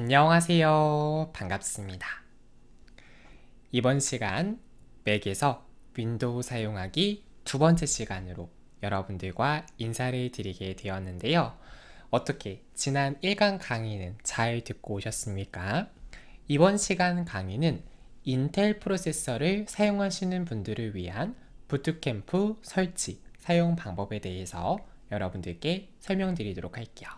안녕하세요. 반갑습니다. 이번 시간 맥에서 윈도우 사용하기 두 번째 시간으로 여러분들과 인사를 드리게 되었는데요. 어떻게 지난 1강 강의는 잘 듣고 오셨습니까? 이번 시간 강의는 인텔 프로세서를 사용하시는 분들을 위한 부트캠프 설치 사용 방법에 대해서 여러분들께 설명드리도록 할게요.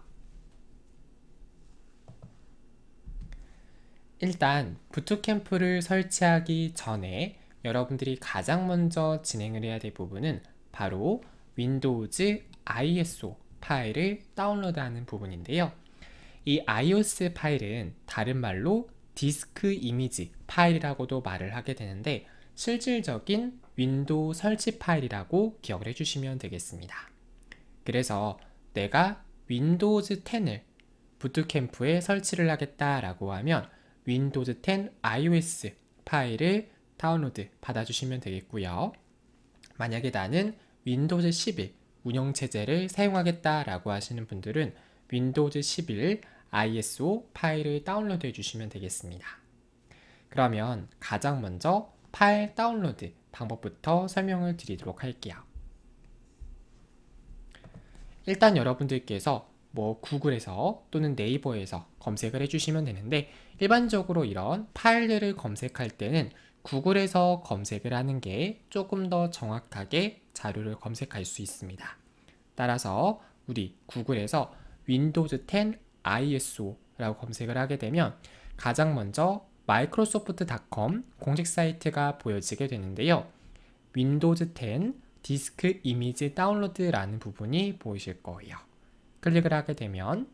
일단 부트캠프를 설치하기 전에 여러분들이 가장 먼저 진행을 해야 될 부분은 바로 윈도우즈 ISO 파일을 다운로드하는 부분인데요. 이 iOS 파일은 다른 말로 디스크 이미지 파일이라고도 말을 하게 되는데 실질적인 윈도우 설치 파일이라고 기억을 해주시면 되겠습니다. 그래서 내가 윈도우즈 10을 부트캠프에 설치를 하겠다라고 하면 윈도우즈 10 iOS 파일을 다운로드 받아주시면 되겠고요. 만약에 나는 윈도우즈 11 운영체제를 사용하겠다라고 하시는 분들은 윈도우즈 11 ISO 파일을 다운로드 해주시면 되겠습니다. 그러면 가장 먼저 파일 다운로드 방법부터 설명을 드리도록 할게요. 일단 여러분들께서 뭐 구글에서 또는 네이버에서 검색을 해주시면 되는데 일반적으로 이런 파일들을 검색할 때는 구글에서 검색을 하는 게 조금 더 정확하게 자료를 검색할 수 있습니다. 따라서 우리 구글에서 Windows 10 ISO라고 검색을 하게 되면 가장 먼저 microsoft.com 공식 사이트가 보여지게 되는데요. Windows 10 디스크 이미지 다운로드라는 부분이 보이실 거예요. 클릭을 하게 되면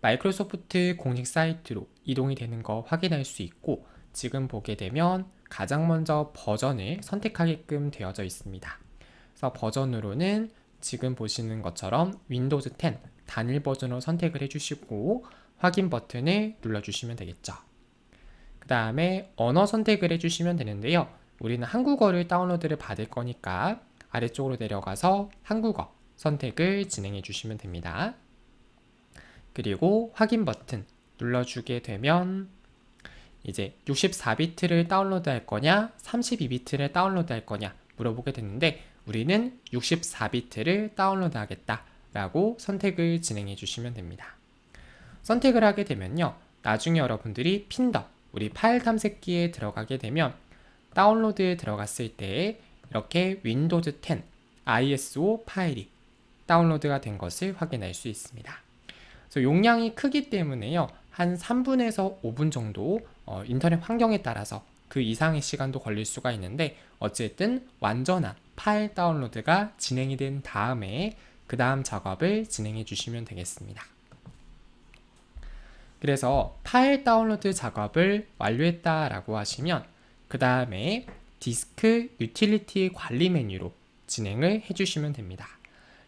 마이크로소프트 공식 사이트로 이동이 되는 거 확인할 수 있고 지금 보게 되면 가장 먼저 버전을 선택하게끔 되어져 있습니다. 그래서 버전으로는 지금 보시는 것처럼 윈도우즈 10 단일 버전으로 선택을 해주시고 확인 버튼을 눌러주시면 되겠죠. 그 다음에 언어 선택을 해주시면 되는데요. 우리는 한국어를 다운로드를 받을 거니까 아래쪽으로 내려가서 한국어 선택을 진행해 주시면 됩니다. 그리고 확인 버튼 눌러주게 되면 이제 64비트를 다운로드 할 거냐 32비트를 다운로드 할 거냐 물어보게 되는데 우리는 64비트를 다운로드 하겠다 라고 선택을 진행해 주시면 됩니다. 선택을 하게 되면요. 나중에 여러분들이 핀더, 우리 파일 탐색기에 들어가게 되면 다운로드에 들어갔을 때 이렇게 윈도우즈 10 ISO 파일이 다운로드가 된 것을 확인할 수 있습니다. 그래서 용량이 크기 때문에요. 한 3분에서 5분 정도 어, 인터넷 환경에 따라서 그 이상의 시간도 걸릴 수가 있는데 어쨌든 완전한 파일 다운로드가 진행이 된 다음에 그 다음 작업을 진행해 주시면 되겠습니다. 그래서 파일 다운로드 작업을 완료했다 라고 하시면 그 다음에 디스크 유틸리티 관리 메뉴로 진행을 해주시면 됩니다.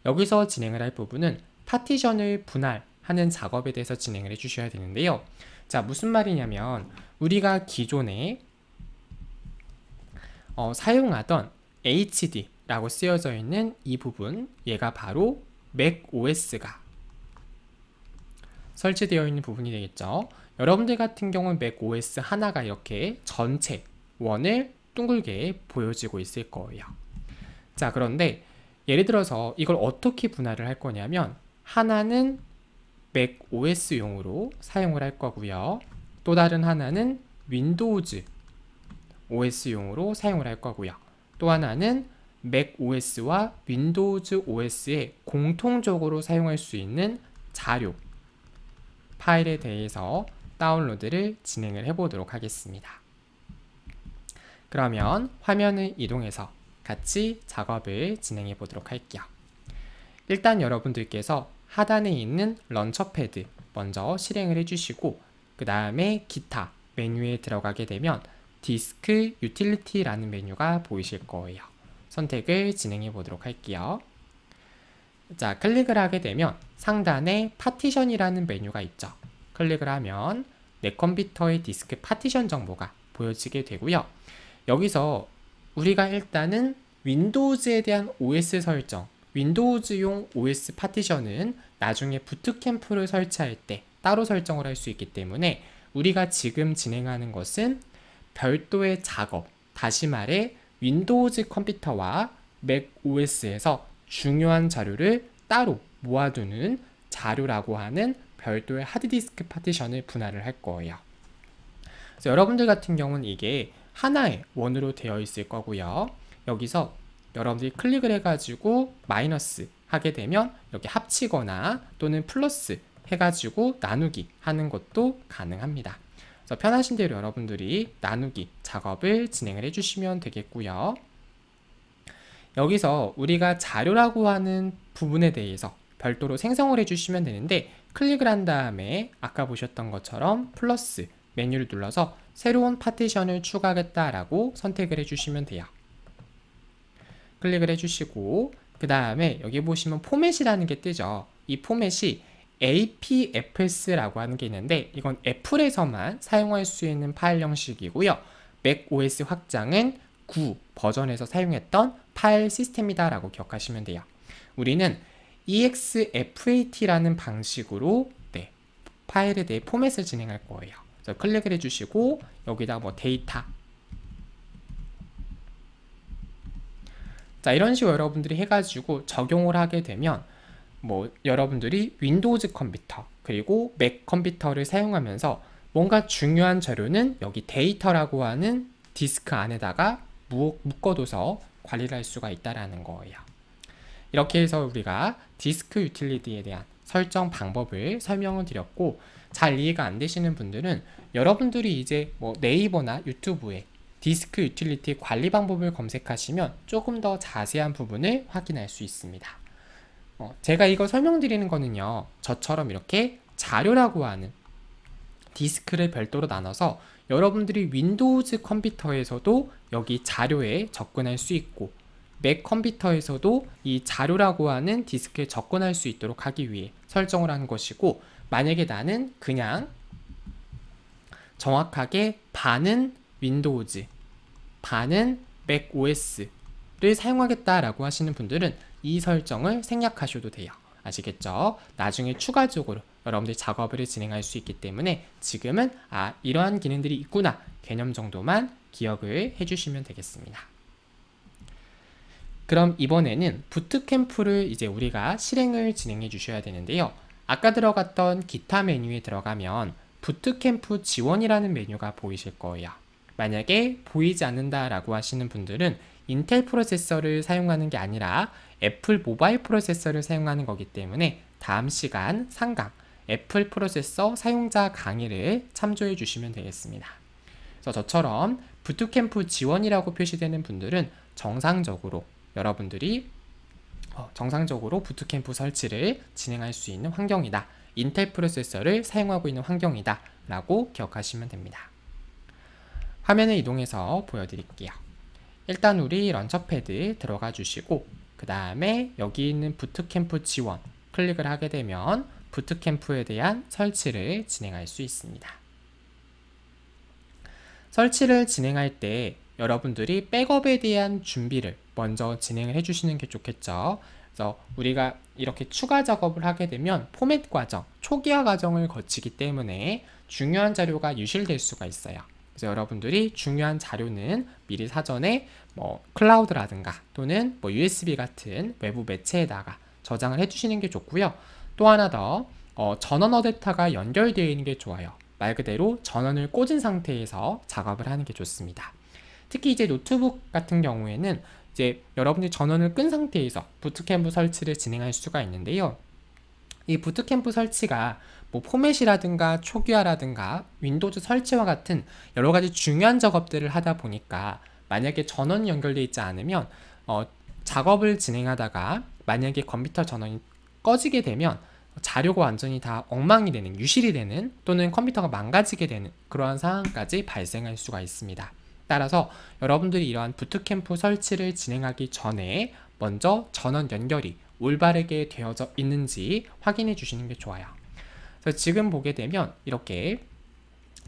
여기서 진행을 할 부분은 파티션을 분할하는 작업에 대해서 진행을 해주셔야 되는데요. 자, 무슨 말이냐면 우리가 기존에 어, 사용하던 HD라고 쓰여져 있는 이 부분 얘가 바로 macOS가 설치되어 있는 부분이 되겠죠. 여러분들 같은 경우는 macOS 하나가 이렇게 전체 원을 둥글게 보여지고 있을 거예요. 자 그런데 예를 들어서 이걸 어떻게 분할을 할 거냐면 하나는 맥 OS용으로 사용을 할 거고요. 또 다른 하나는 윈도우즈 OS용으로 사용을 할 거고요. 또 하나는 맥 OS와 윈도우즈 OS에 공통적으로 사용할 수 있는 자료 파일에 대해서 다운로드를 진행을 해보도록 하겠습니다. 그러면 화면을 이동해서 같이 작업을 진행해 보도록 할게요. 일단 여러분들께서 하단에 있는 런처패드 먼저 실행을 해주시고 그 다음에 기타 메뉴에 들어가게 되면 디스크 유틸리티라는 메뉴가 보이실 거예요. 선택을 진행해 보도록 할게요. 자 클릭을 하게 되면 상단에 파티션이라는 메뉴가 있죠. 클릭을 하면 내 컴퓨터의 디스크 파티션 정보가 보여지게 되고요. 여기서 우리가 일단은 윈도우즈에 대한 OS 설정 윈도우즈용 OS 파티션은 나중에 부트캠프를 설치할 때 따로 설정을 할 수 있기 때문에 우리가 지금 진행하는 것은 별도의 작업 다시 말해 윈도우즈 컴퓨터와 맥 OS에서 중요한 자료를 따로 모아두는 자료라고 하는 별도의 하드디스크 파티션을 분할을 할 거예요. 여러분들 같은 경우는 이게 하나의 원으로 되어 있을 거고요. 여기서 여러분들이 클릭을 해가지고 마이너스 하게 되면 이렇게 합치거나 또는 플러스 해가지고 나누기 하는 것도 가능합니다. 그래서 편하신 대로 여러분들이 나누기 작업을 진행을 해주시면 되겠고요. 여기서 우리가 자료라고 하는 부분에 대해서 별도로 생성을 해주시면 되는데 클릭을 한 다음에 아까 보셨던 것처럼 플러스 메뉴를 눌러서 새로운 파티션을 추가하겠다라고 선택을 해주시면 돼요. 클릭을 해주시고 그 다음에 여기 보시면 포맷이라는 게 뜨죠. 이 포맷이 APFS라고 하는 게 있는데 이건 애플에서만 사용할 수 있는 파일 형식이고요. macOS 확장은 9 버전에서 사용했던 파일 시스템이다라고 기억하시면 돼요. 우리는 exfat라는 방식으로 네, 파일에 대해 포맷을 진행할 거예요. 그래서 클릭을 해주시고 여기다 뭐 데이터 자 이런 식으로 여러분들이 해가지고 적용을 하게 되면 뭐 여러분들이 윈도우즈 컴퓨터 그리고 맥 컴퓨터를 사용하면서 뭔가 중요한 자료는 여기 데이터라고 하는 디스크 안에다가 묶어둬서 관리를 할 수가 있다는 라 거예요. 이렇게 해서 우리가 디스크 유틸리티에 대한 설정 방법을 설명을 드렸고 잘 이해가 안 되시는 분들은 여러분들이 이제 뭐 네이버나 유튜브에 디스크 유틸리티 관리 방법을 검색하시면 조금 더 자세한 부분을 확인할 수 있습니다. 어, 제가 이거 설명드리는 거는요. 저처럼 이렇게 자료라고 하는 디스크를 별도로 나눠서 여러분들이 윈도우즈 컴퓨터에서도 여기 자료에 접근할 수 있고 맥 컴퓨터에서도 이 자료라고 하는 디스크에 접근할 수 있도록 하기 위해 설정을 한 것이고 만약에 나는 그냥 정확하게 반은 윈도우즈, 반은 맥 OS를 사용하겠다라고 하시는 분들은 이 설정을 생략하셔도 돼요. 아시겠죠? 나중에 추가적으로 여러분들이 작업을 진행할 수 있기 때문에 지금은 아 이러한 기능들이 있구나 개념 정도만 기억을 해주시면 되겠습니다. 그럼 이번에는 부트캠프를 이제 우리가 실행을 진행해 주셔야 되는데요. 아까 들어갔던 기타 메뉴에 들어가면 부트캠프 지원이라는 메뉴가 보이실 거예요. 만약에 보이지 않는다 라고 하시는 분들은 인텔 프로세서를 사용하는 게 아니라 애플 모바일 프로세서를 사용하는 거기 때문에 다음 시간 상강 애플 프로세서 사용자 강의를 참조해 주시면 되겠습니다. 그래서 저처럼 부트캠프 지원이라고 표시되는 분들은 정상적으로 여러분들이 어, 정상적으로 부트캠프 설치를 진행할 수 있는 환경이다. 인텔 프로세서를 사용하고 있는 환경이다. 라고 기억하시면 됩니다. 화면을 이동해서 보여드릴게요. 일단 우리 런처패드 들어가 주시고 그 다음에 여기 있는 부트캠프 지원 클릭을 하게 되면 부트캠프에 대한 설치를 진행할 수 있습니다. 설치를 진행할 때 여러분들이 백업에 대한 준비를 먼저 진행을 해주시는 게 좋겠죠. 그래서 우리가 이렇게 추가 작업을 하게 되면 포맷 과정, 초기화 과정을 거치기 때문에 중요한 자료가 유실될 수가 있어요. 그래서 여러분들이 중요한 자료는 미리 사전에 뭐 클라우드라든가 또는 뭐 USB 같은 외부 매체에다가 저장을 해주시는 게 좋고요. 또 하나 더 어, 전원 어댑터가 연결되어 있는 게 좋아요. 말 그대로 전원을 꽂은 상태에서 작업을 하는 게 좋습니다. 특히 이제 노트북 같은 경우에는 이제 여러분이 전원을 끈 상태에서 부트캠프 설치를 진행할 수가 있는데요. 이 부트캠프 설치가 뭐 포맷이라든가 초기화라든가 윈도우즈 설치와 같은 여러 가지 중요한 작업들을 하다 보니까 만약에 전원이 연결되어 있지 않으면 어, 작업을 진행하다가 만약에 컴퓨터 전원이 꺼지게 되면 자료가 완전히 다 엉망이 되는, 유실이 되는 또는 컴퓨터가 망가지게 되는 그러한 상황까지 발생할 수가 있습니다. 따라서 여러분들이 이러한 부트캠프 설치를 진행하기 전에 먼저 전원 연결이 올바르게 되어져 있는지 확인해 주시는 게 좋아요. 그래서 지금 보게 되면 이렇게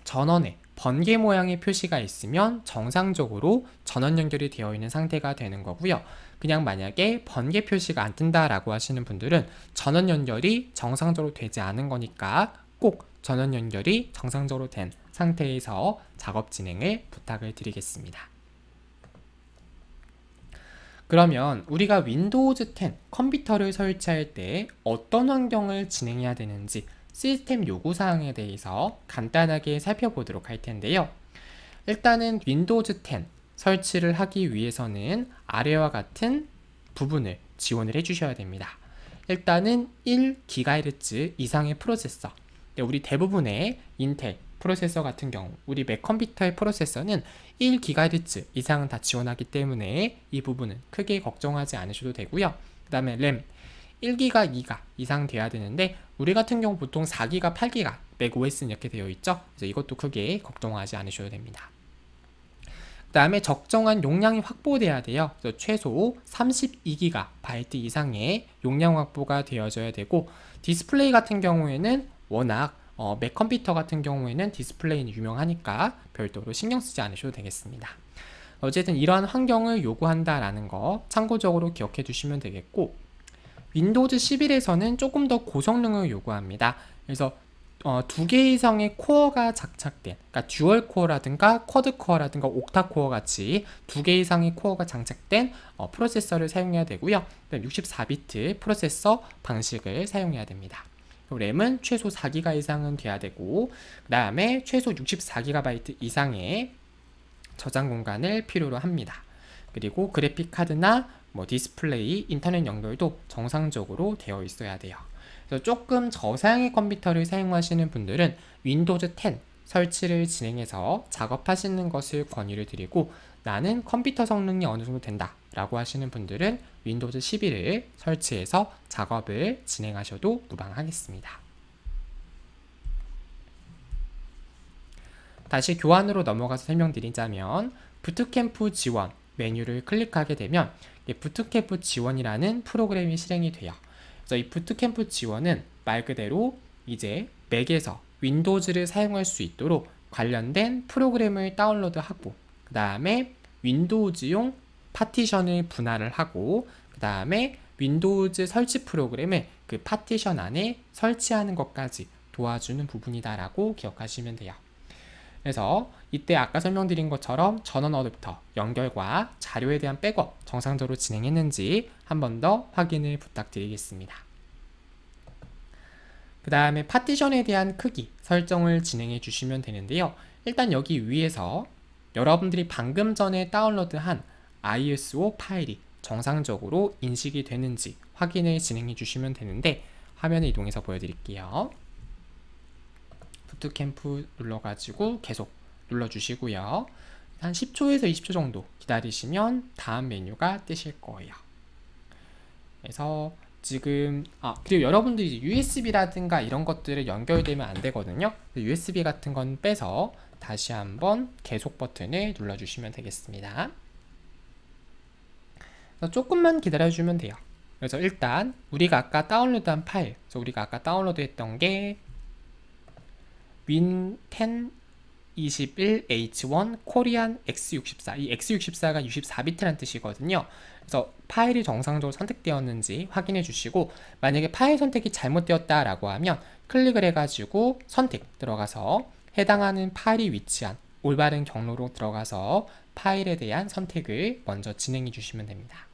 전원에 번개 모양의 표시가 있으면 정상적으로 전원 연결이 되어 있는 상태가 되는 거고요. 그냥 만약에 번개 표시가 안 뜬다라고 하시는 분들은 전원 연결이 정상적으로 되지 않은 거니까 꼭 전원 연결이 정상적으로 된 상태에서 작업 진행을 부탁을 드리겠습니다. 그러면 우리가 윈도우즈 10 컴퓨터를 설치할 때 어떤 환경을 진행해야 되는지 시스템 요구사항에 대해서 간단하게 살펴보도록 할 텐데요. 일단은 윈도우즈 10 설치를 하기 위해서는 아래와 같은 부분을 지원을 해주셔야 됩니다. 일단은 1GHz 이상의 프로세서 네, 우리 대부분의 인텔, 프로세서 같은 경우 우리 맥 컴퓨터의 프로세서는 1GHz 이상은 다 지원하기 때문에 이 부분은 크게 걱정하지 않으셔도 되고요 그 다음에 램 1기가 2가 이상 돼야 되는데 우리 같은 경우 보통 4기가 8기가 맥 OS는 이렇게 되어 있죠 그래서 이것도 크게 걱정하지 않으셔도 됩니다 그 다음에 적정한 용량이 확보돼야 돼요. 그래서 최소 32기가 바이트 이상의 용량 확보가 되어져야 되고 디스플레이 같은 경우에는 워낙 어, 맥 컴퓨터 같은 경우에는 디스플레이는 유명하니까 별도로 신경 쓰지 않으셔도 되겠습니다. 어쨌든 이러한 환경을 요구한다라는 거 참고적으로 기억해 두시면 되겠고 윈도우즈 11에서는 조금 더 고성능을 요구합니다. 그래서 어, 두 개 이상의 코어가 장착된 그러니까 듀얼 코어라든가 쿼드 코어라든가 옥타 코어 같이 두 개 이상의 코어가 장착된 어, 프로세서를 사용해야 되고요. 64비트 프로세서 방식을 사용해야 됩니다. 램은 최소 4기가 이상은 돼야 되고 그 다음에 최소 64GB 이상의 저장 공간을 필요로 합니다. 그리고 그래픽 카드나 뭐 디스플레이, 인터넷 연결도 정상적으로 되어 있어야 돼요. 그래서 조금 저사양의 컴퓨터를 사용하시는 분들은 윈도우즈 10 설치를 진행해서 작업하시는 것을 권유를 드리고 나는 컴퓨터 성능이 어느 정도 된다 라고 하시는 분들은 윈도우즈 11을 설치해서 작업을 진행하셔도 무방하겠습니다. 다시 교환으로 넘어가서 설명드리자면 부트캠프 지원 메뉴를 클릭하게 되면 부트캠프 지원이라는 프로그램이 실행이 돼요. 그래서 이 부트캠프 지원은 말 그대로 이제 맥에서 윈도우즈를 사용할 수 있도록 관련된 프로그램을 다운로드하고 그 다음에 윈도우즈용 파티션을 분할을 하고 그 다음에 윈도우즈 설치 프로그램에 그 파티션 안에 설치하는 것까지 도와주는 부분이다라고 기억하시면 돼요. 그래서 이때 아까 설명드린 것처럼 전원 어댑터, 연결과 자료에 대한 백업 정상적으로 진행했는지 한 번 더 확인을 부탁드리겠습니다. 그 다음에 파티션에 대한 크기 설정을 진행해 주시면 되는데요. 일단 여기 위에서 여러분들이 방금 전에 다운로드한 ISO 파일이 정상적으로 인식이 되는지 확인을 진행해 주시면 되는데 화면을 이동해서 보여드릴게요. 부트캠프 눌러가지고 계속 눌러주시고요. 한 10초에서 20초 정도 기다리시면 다음 메뉴가 뜨실 거예요. 그래서 지금 아 그리고 여러분들이 USB라든가 이런 것들을 연결되면 안 되거든요. USB 같은 건 빼서 다시 한번 계속 버튼을 눌러주시면 되겠습니다. 조금만 기다려주면 돼요 그래서 일단 우리가 아까 다운로드한 파일 그래서 우리가 아까 다운로드 했던 게 win1021h1 korean x64 이 x64가 64비트란 뜻이거든요 그래서 파일이 정상적으로 선택되었는지 확인해 주시고 만약에 파일 선택이 잘못되었다 라고 하면 클릭을 해가지고 선택 들어가서 해당하는 파일이 위치한 올바른 경로로 들어가서 파일에 대한 선택을 먼저 진행해 주시면 됩니다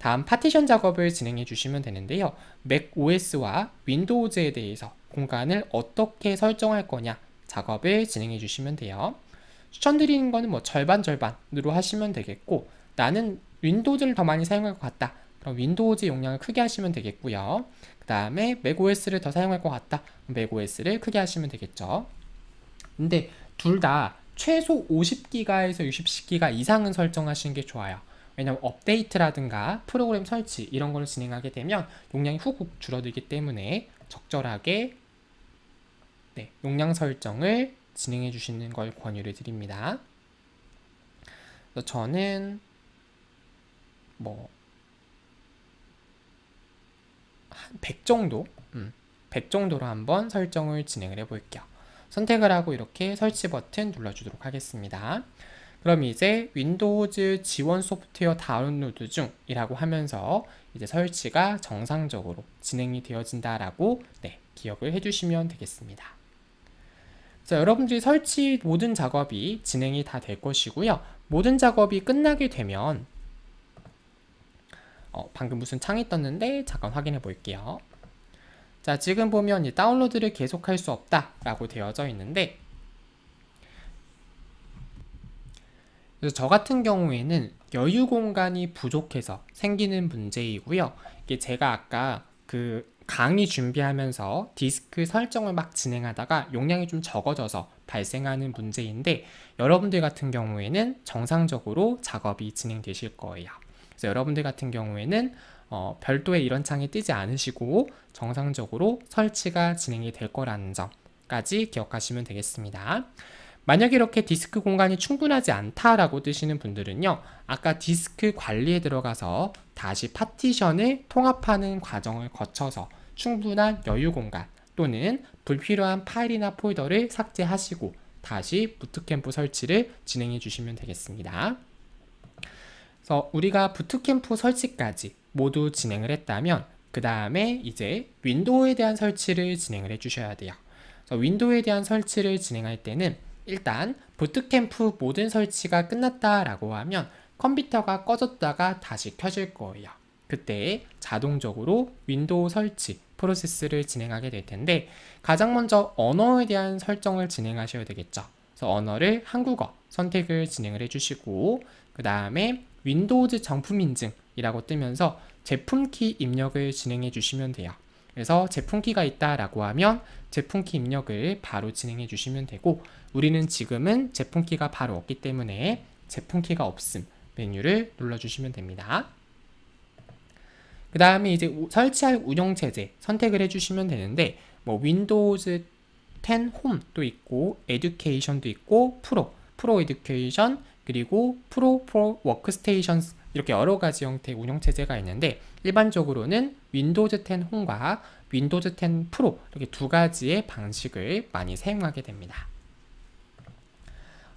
다음 파티션 작업을 진행해 주시면 되는데요. macOS와 윈도우즈에 대해서 공간을 어떻게 설정할 거냐 작업을 진행해 주시면 돼요. 추천드리는 거는 뭐 절반 절반으로 하시면 되겠고 나는 윈도우즈를 더 많이 사용할 것 같다. 그럼 윈도우즈 용량을 크게 하시면 되겠고요. 그 다음에 macOS를 더 사용할 것 같다. macOS를 크게 하시면 되겠죠. 근데 둘 다 최소 50기가에서 60기가 이상은 설정하시는 게 좋아요. 왜냐하면 업데이트라든가 프로그램 설치 이런 걸 진행하게 되면 용량이 훅훅 줄어들기 때문에 적절하게 네, 용량 설정을 진행해 주시는 걸 권유를 드립니다. 저는 뭐한100 정도? 음, 100 정도로 한번 설정을 진행을 해 볼게요. 선택을 하고 이렇게 설치 버튼 눌러주도록 하겠습니다. 그럼 이제 윈도우즈 지원 소프트웨어 다운로드 중이라고 하면서 이제 설치가 정상적으로 진행이 되어진다라고 네, 기억을 해주시면 되겠습니다. 자, 여러분들이 설치 모든 작업이 진행이 다 될 것이고요. 모든 작업이 끝나게 되면 어, 방금 무슨 창이 떴는데 잠깐 확인해 볼게요. 자, 지금 보면 이 다운로드를 계속할 수 없다라고 되어져 있는데 그래서 저 같은 경우에는 여유 공간이 부족해서 생기는 문제이고요. 이게 제가 아까 그 강의 준비하면서 디스크 설정을 막 진행하다가 용량이 좀 적어져서 발생하는 문제인데 여러분들 같은 경우에는 정상적으로 작업이 진행되실 거예요. 그래서 여러분들 같은 경우에는 어, 별도의 이런 창이 뜨지 않으시고 정상적으로 설치가 진행이 될 거라는 점까지 기억하시면 되겠습니다. 만약 이렇게 디스크 공간이 충분하지 않다라고 뜨시는 분들은요. 아까 디스크 관리에 들어가서 다시 파티션을 통합하는 과정을 거쳐서 충분한 여유 공간 또는 불필요한 파일이나 폴더를 삭제하시고 다시 부트캠프 설치를 진행해 주시면 되겠습니다. 그래서 우리가 부트캠프 설치까지 모두 진행을 했다면 그 다음에 이제 윈도우에 대한 설치를 진행을 해 주셔야 돼요. 윈도우에 대한 설치를 진행할 때는 일단 부트캠프 모든 설치가 끝났다라고 하면 컴퓨터가 꺼졌다가 다시 켜질 거예요. 그때 자동적으로 윈도우 설치 프로세스를 진행하게 될 텐데 가장 먼저 언어에 대한 설정을 진행하셔야 되겠죠. 그래서 언어를 한국어 선택을 진행을 해주시고 그 다음에 윈도우즈 정품 인증이라고 뜨면서 제품키 입력을 진행해 주시면 돼요. 그래서 제품키가 있다라고 하면 제품키 입력을 바로 진행해 주시면 되고 우리는 지금은 제품키가 바로 없기 때문에 제품키가 없음 메뉴를 눌러주시면 됩니다. 그 다음에 이제 설치할 운영체제 선택을 해주시면 되는데 뭐 윈도우즈 10 홈도 있고 에듀케이션도 있고 프로, 프로 에듀케이션 그리고 프로 프로 워크스테이션 이렇게 여러 가지 형태의 운영체제가 있는데 일반적으로는 윈도우즈 10 홈과 윈도우즈 10 프로 이렇게 두 가지의 방식을 많이 사용하게 됩니다.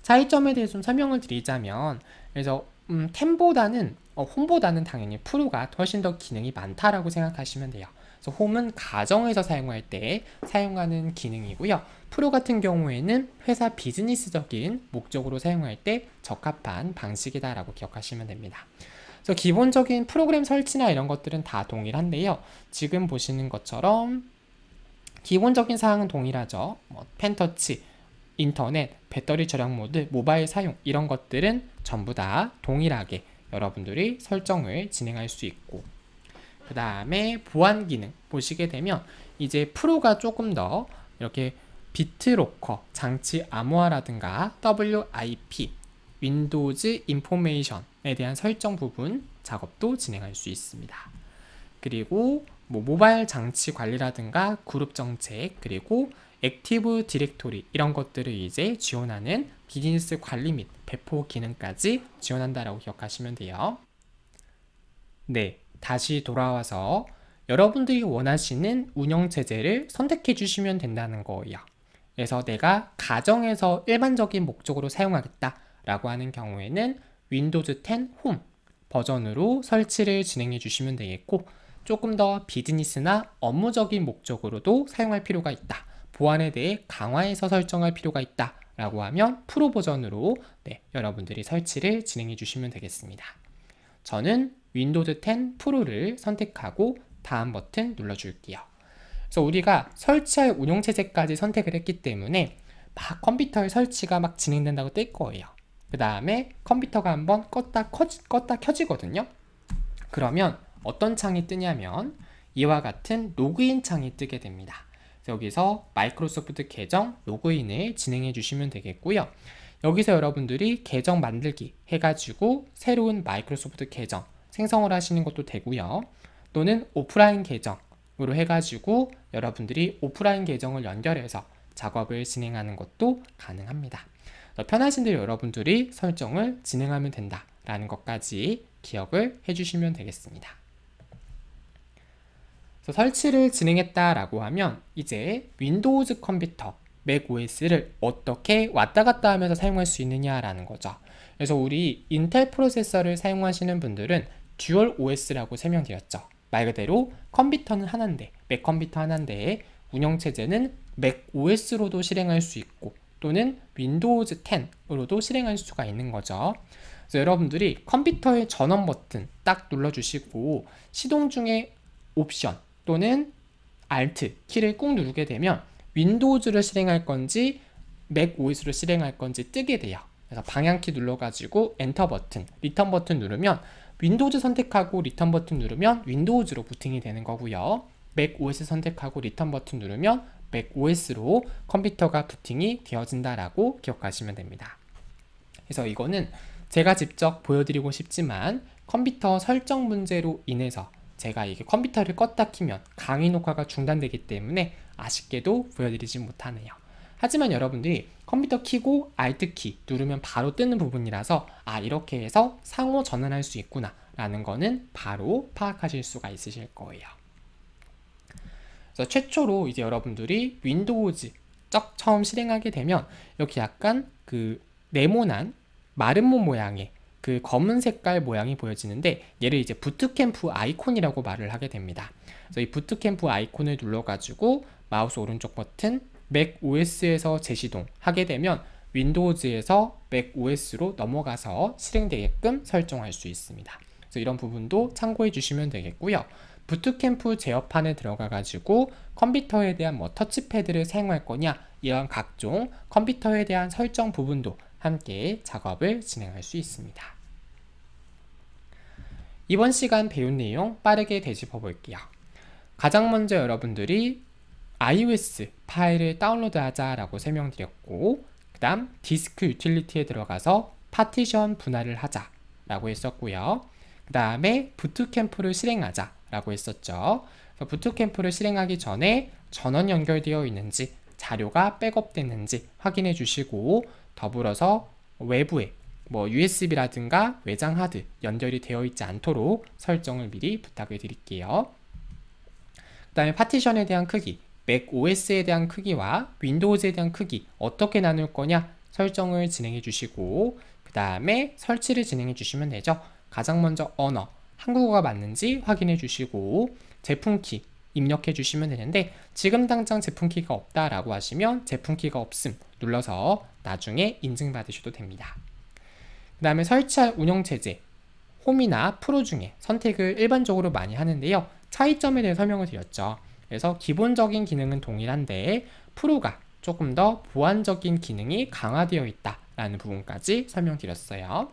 차이점에 대해 좀 설명을 드리자면 그래서 음, 10보다는 어, 홈보다는 당연히 프로가 훨씬 더 기능이 많다라고 생각하시면 돼요. 그래서 홈은 가정에서 사용할 때 사용하는 기능이고요. 프로 같은 경우에는 회사 비즈니스적인 목적으로 사용할 때 적합한 방식이다라고 기억하시면 됩니다. 그래서 기본적인 프로그램 설치나 이런 것들은 다 동일한데요. 지금 보시는 것처럼 기본적인 사항은 동일하죠. 뭐 펜터치, 인터넷, 배터리 절약 모드, 모바일 사용 이런 것들은 전부 다 동일하게 여러분들이 설정을 진행할 수 있고 그 다음에 보안 기능 보시게 되면 이제 프로가 조금 더 이렇게 비트로커 장치 암호화라든가 WIP 윈도우즈 인포메이션에 대한 설정 부분 작업도 진행할 수 있습니다. 그리고 뭐 모바일 장치 관리라든가 그룹 정책 그리고 액티브 디렉토리 이런 것들을 이제 지원하는 비즈니스 관리 및 배포 기능까지 지원한다라고 기억하시면 돼요. 네, 다시 돌아와서 여러분들이 원하시는 운영체제를 선택해 주시면 된다는 거예요. 그래서 내가 가정에서 일반적인 목적으로 사용하겠다 라고 하는 경우에는 윈도우즈 10 홈 버전으로 설치를 진행해 주시면 되겠고 조금 더 비즈니스나 업무적인 목적으로도 사용할 필요가 있다. 보안에 대해 강화해서 설정할 필요가 있다. 라고 하면 프로 버전으로 네, 여러분들이 설치를 진행해 주시면 되겠습니다. 저는 윈도우즈 10 프로를 선택하고 다음 버튼 눌러줄게요. 그래서 우리가 설치할 운영체제까지 선택을 했기 때문에 막 컴퓨터의 설치가 막 진행된다고 뜰 거예요. 그 다음에 컴퓨터가 한번 껐다, 커지, 껐다 켜지거든요. 그러면 어떤 창이 뜨냐면 이와 같은 로그인 창이 뜨게 됩니다. 여기서 마이크로소프트 계정 로그인을 진행해 주시면 되겠고요. 여기서 여러분들이 계정 만들기 해가지고 새로운 마이크로소프트 계정 생성을 하시는 것도 되고요. 또는 오프라인 계정으로 해가지고 여러분들이 오프라인 계정을 연결해서 작업을 진행하는 것도 가능합니다. 편하신 대로 여러분들이 설정을 진행하면 된다라는 것까지 기억을 해주시면 되겠습니다. 설치를 진행했다라고 하면 이제 윈도우즈 컴퓨터 맥 OS를 어떻게 왔다 갔다 하면서 사용할 수 있느냐라는 거죠. 그래서 우리 인텔 프로세서를 사용하시는 분들은 듀얼 OS라고 설명드렸죠. 말 그대로 컴퓨터는 하나인데 맥 컴퓨터 하나인데 운영체제는 맥 OS로도 실행할 수 있고 또는 윈도우즈 10으로도 실행할 수가 있는 거죠. 그래서 여러분들이 컴퓨터의 전원 버튼 딱 눌러주시고 시동 중에 옵션 또는 Alt 키를 꾹 누르게 되면 윈도우즈를 실행할 건지 맥 OS를 실행할 건지 뜨게 돼요. 그래서 방향키 눌러가지고 엔터 버튼, 리턴 버튼 누르면 윈도우즈 선택하고 리턴 버튼 누르면 윈도우즈로 부팅이 되는 거고요. 맥 OS 선택하고 리턴 버튼 누르면 맥 OS로 컴퓨터가 부팅이 되어진다라고 기억하시면 됩니다. 그래서 이거는 제가 직접 보여드리고 싶지만 컴퓨터 설정 문제로 인해서 제가 이게 컴퓨터를 껐다 키면 강의 녹화가 중단되기 때문에 아쉽게도 보여드리지 못하네요. 하지만 여러분들이 컴퓨터 키고 Alt 키 누르면 바로 뜨는 부분이라서 아 이렇게 해서 상호 전환할 수 있구나 라는 거는 바로 파악하실 수가 있으실 거예요. 그래서 최초로 이제 여러분들이 윈도우즈 쩍 처음 실행하게 되면 이렇게 약간 그 네모난 마른 몸 모양의 그 검은 색깔 모양이 보여지는데 얘를 이제 부트캠프 아이콘이라고 말을 하게 됩니다. 그래서 이 부트캠프 아이콘을 눌러가지고 마우스 오른쪽 버튼 맥 OS에서 재시동하게 되면 윈도우즈에서 맥 OS로 넘어가서 실행되게끔 설정할 수 있습니다. 그래서 이런 부분도 참고해 주시면 되겠고요. 부트캠프 제어판에 들어가 가지고 컴퓨터에 대한 뭐 터치패드를 사용할 거냐 이런 각종 컴퓨터에 대한 설정 부분도 함께 작업을 진행할 수 있습니다. 이번 시간 배운 내용 빠르게 되짚어 볼게요. 가장 먼저 여러분들이 iOS 파일을 다운로드하자 라고 설명드렸고 그 다음 디스크 유틸리티에 들어가서 파티션 분할을 하자 라고 했었고요 그 다음에 부트캠프를 실행하자 라고 했었죠 그래서 부트캠프를 실행하기 전에 전원 연결되어 있는지 자료가 백업됐는지 확인해 주시고 더불어서 외부에 뭐 USB라든가 외장 하드 연결이 되어 있지 않도록 설정을 미리 부탁을 드릴게요. 그 다음에 파티션에 대한 크기 맥 OS에 대한 크기와 윈도우즈에 대한 크기 어떻게 나눌 거냐 설정을 진행해 주시고 그 다음에 설치를 진행해 주시면 되죠 가장 먼저 언어 한국어가 맞는지 확인해 주시고 제품키 입력해 주시면 되는데 지금 당장 제품키가 없다라고 하시면 제품키가 없음 눌러서 나중에 인증받으셔도 됩니다 그 다음에 설치할 운영체제 홈이나 프로 중에 선택을 일반적으로 많이 하는데요 차이점에 대해 설명을 드렸죠 그래서 기본적인 기능은 동일한데 프로가 조금 더보안적인 기능이 강화되어 있다라는 부분까지 설명드렸어요.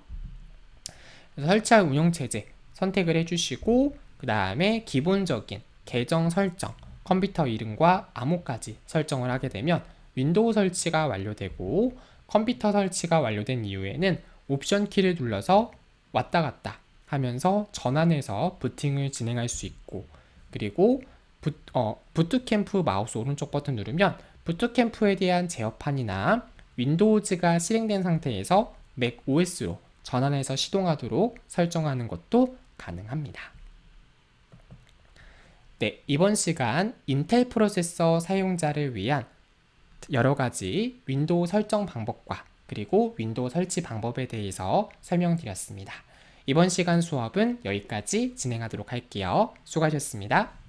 설치할 운영체제 선택을 해주시고 그 다음에 기본적인 계정 설정, 컴퓨터 이름과 암호까지 설정을 하게 되면 윈도우 설치가 완료되고 컴퓨터 설치가 완료된 이후에는 옵션 키를 눌러서 왔다 갔다 하면서 전환해서 부팅을 진행할 수 있고 그리고 부, 어, 부트캠프 마우스 오른쪽 버튼 누르면 부트캠프에 대한 제어판이나 윈도우즈가 실행된 상태에서 맥 OS로 전환해서 시동하도록 설정하는 것도 가능합니다. 네, 이번 시간 인텔 프로세서 사용자를 위한 여러 가지 윈도우 설정 방법과 그리고 윈도우 설치 방법에 대해서 설명드렸습니다. 이번 시간 수업은 여기까지 진행하도록 할게요. 수고하셨습니다.